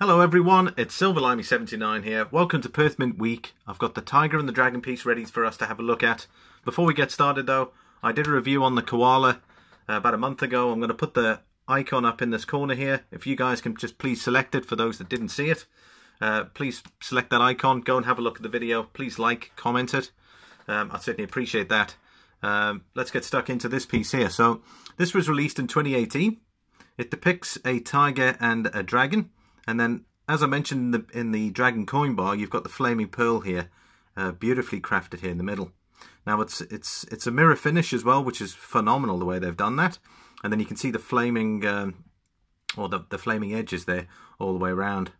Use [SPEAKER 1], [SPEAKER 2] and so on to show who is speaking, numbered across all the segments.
[SPEAKER 1] Hello everyone, it's SilverLimey79 here. Welcome to Perth Mint Week. I've got the Tiger and the Dragon piece ready for us to have a look at. Before we get started though, I did a review on the Koala uh, about a month ago. I'm going to put the icon up in this corner here. If you guys can just please select it for those that didn't see it. Uh, please select that icon, go and have a look at the video. Please like, comment it. Um, I'd certainly appreciate that. Um, let's get stuck into this piece here. So this was released in 2018. It depicts a tiger and a dragon. And then, as I mentioned in the, in the Dragon coin bar, you've got the Flaming Pearl here, uh, beautifully crafted here in the middle. Now it's it's it's a mirror finish as well, which is phenomenal the way they've done that. And then you can see the flaming um, or the, the flaming edges there all the way around.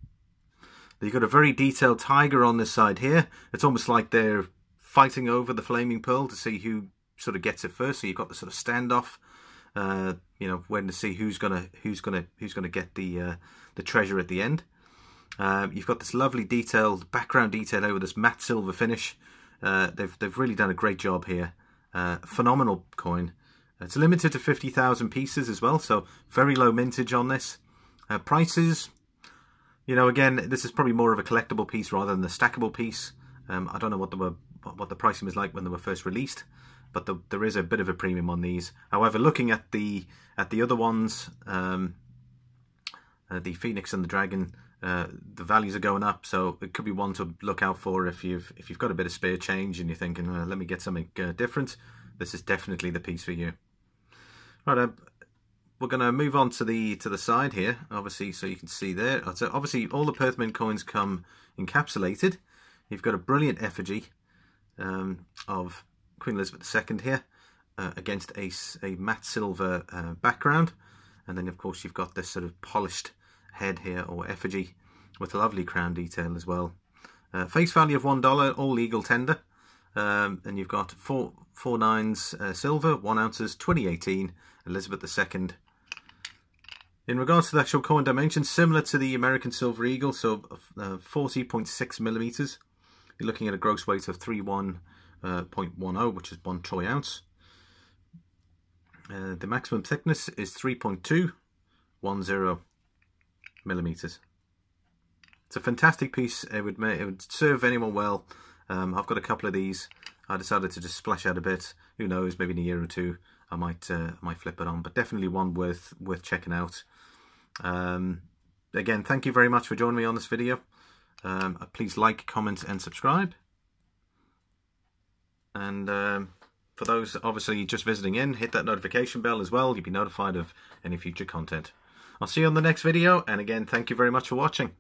[SPEAKER 1] You've got a very detailed tiger on this side here. It's almost like they're fighting over the flaming pearl to see who sort of gets it first. So you've got the sort of standoff uh, you know, waiting to see who's gonna who's gonna who's gonna get the uh, the treasure at the end. Um, you've got this lovely detailed background detail over this matte silver finish. Uh, they've they've really done a great job here. Uh, phenomenal coin. It's limited to fifty thousand pieces as well, so very low mintage on this. Uh, prices, you know, again, this is probably more of a collectible piece rather than the stackable piece. Um, I don't know what the what the pricing was like when they were first released but the, there is a bit of a premium on these. However, looking at the at the other ones, um, uh, the Phoenix and the Dragon, uh, the values are going up, so it could be one to look out for if you've if you've got a bit of spare change and you're thinking, uh, let me get something uh, different. This is definitely the piece for you. Right, um, we're going to move on to the to the side here, obviously, so you can see there. So obviously, all the Mint coins come encapsulated. You've got a brilliant effigy um, of Queen Elizabeth II here uh, against a, a matte silver uh, background. And then, of course, you've got this sort of polished head here or effigy with a lovely crown detail as well. Uh, face value of $1, all legal tender. Um, and you've got four, four nines uh, silver, one ounces, 2018, Elizabeth II. In regards to the actual coin dimensions, similar to the American Silver Eagle, so uh, 40.6 millimeters. You're looking at a gross weight of one uh, 0.10 which is 1 troy ounce. Uh, the maximum thickness is 3.210 millimeters. It's a fantastic piece. It would make, it would serve anyone well. Um, I've got a couple of these. I decided to just splash out a bit. Who knows? Maybe in a year or two, I might uh, I might flip it on. But definitely one worth worth checking out. Um, again, thank you very much for joining me on this video. Um, uh, please like, comment, and subscribe. And um, for those obviously just visiting in, hit that notification bell as well. You'll be notified of any future content. I'll see you on the next video. And again, thank you very much for watching.